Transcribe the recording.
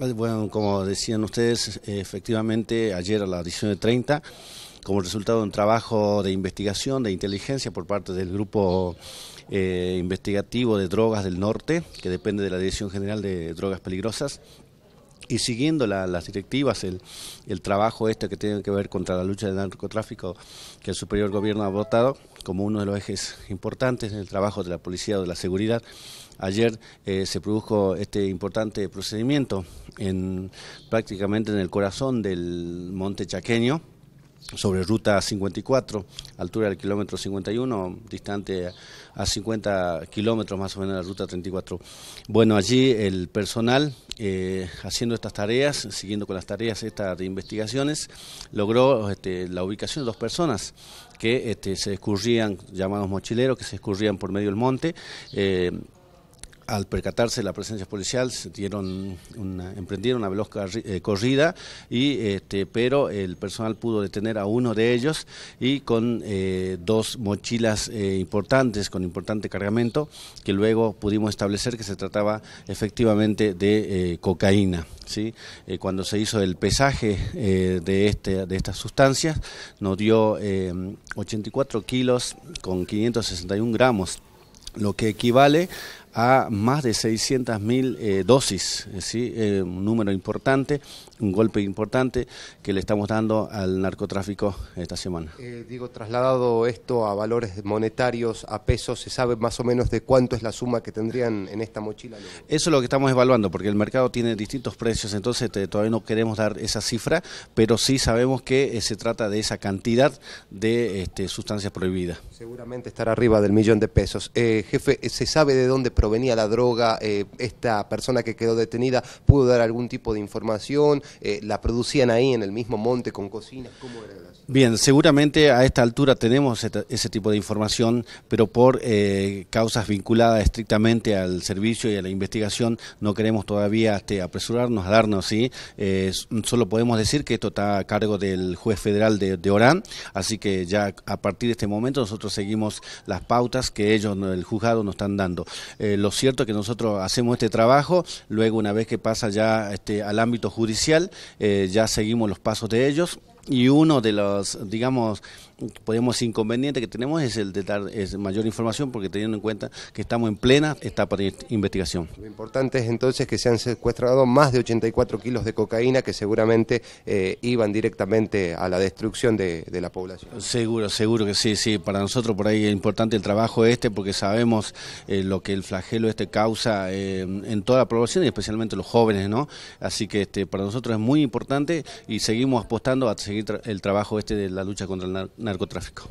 Eh, bueno, como decían ustedes, efectivamente ayer a de 30, como resultado de un trabajo de investigación, de inteligencia por parte del grupo eh, investigativo de drogas del norte, que depende de la Dirección General de Drogas Peligrosas, y siguiendo las directivas, el, el trabajo este que tiene que ver contra la lucha del narcotráfico que el superior gobierno ha votado como uno de los ejes importantes en el trabajo de la policía o de la seguridad. Ayer eh, se produjo este importante procedimiento en, prácticamente en el corazón del monte chaqueño sobre ruta 54, altura del kilómetro 51, distante a 50 kilómetros más o menos de la ruta 34. Bueno, allí el personal eh, haciendo estas tareas, siguiendo con las tareas estas de investigaciones, logró este, la ubicación de dos personas que este, se escurrían, llamados mochileros, que se escurrían por medio del monte. Eh, al percatarse de la presencia policial, se dieron una, emprendieron una veloz eh, corrida, y, este, pero el personal pudo detener a uno de ellos y con eh, dos mochilas eh, importantes, con importante cargamento, que luego pudimos establecer que se trataba efectivamente de cocaína. ¿sí? cuando se hizo el pesaje de, este, de estas sustancias, nos dio 84 kilos con 561 gramos lo que equivale a más de 600 mil eh, dosis, ¿sí? Eh, un número importante, un golpe importante que le estamos dando al narcotráfico esta semana. Eh, digo, trasladado esto a valores monetarios, a pesos, ¿se sabe más o menos de cuánto es la suma que tendrían en esta mochila? Eso es lo que estamos evaluando, porque el mercado tiene distintos precios, entonces todavía no queremos dar esa cifra, pero sí sabemos que se trata de esa cantidad de este, sustancias prohibidas. Seguramente estará arriba del millón de pesos. jefe, ¿se sabe de dónde provenía la droga, eh, esta persona que quedó detenida pudo dar algún tipo de información, eh, la producían ahí en el mismo monte con cocinas, Bien, seguramente a esta altura tenemos ese tipo de información, pero por eh, causas vinculadas estrictamente al servicio y a la investigación no queremos todavía este, apresurarnos a darnos, ¿sí? solo podemos decir que esto está a cargo del juez federal de, Orán, así que ya a partir de este momento nosotros seguimos las pautas que ellos, el juzgado, nos están dando. Eh, lo cierto es que nosotros hacemos este trabajo, luego una vez que pasa ya este, al ámbito judicial, eh, ya seguimos los pasos de ellos y uno de los, digamos, podemos inconvenientes que tenemos es el de dar mayor información porque teniendo en cuenta que estamos en plena etapa investigación. Lo importante es entonces que se han secuestrado más de 84 kilos de cocaína que seguramente eh, iban directamente a la destrucción de, la población. Seguro, seguro que sí, sí. Para nosotros por ahí es importante el trabajo este porque sabemos eh, lo que el flagelo este causa eh, en toda la población y especialmente los jóvenes, ¿no? Así que este, para nosotros es muy importante y seguimos apostando a seguir el trabajo este de la lucha contra el narcotráfico.